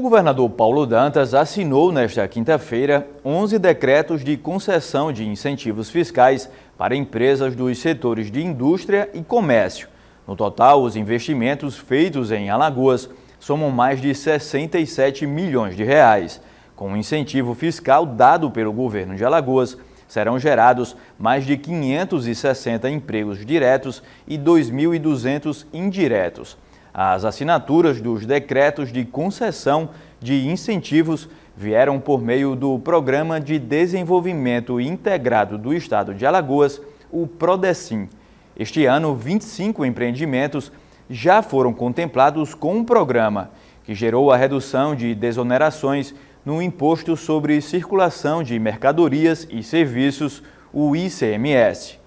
O governador Paulo Dantas assinou nesta quinta-feira 11 decretos de concessão de incentivos fiscais para empresas dos setores de indústria e comércio. No total, os investimentos feitos em Alagoas somam mais de 67 milhões de reais. Com o incentivo fiscal dado pelo governo de Alagoas, serão gerados mais de 560 empregos diretos e 2.200 indiretos. As assinaturas dos decretos de concessão de incentivos vieram por meio do Programa de Desenvolvimento Integrado do Estado de Alagoas, o PRODECIM. Este ano, 25 empreendimentos já foram contemplados com o programa, que gerou a redução de desonerações no Imposto sobre Circulação de Mercadorias e Serviços, o ICMS.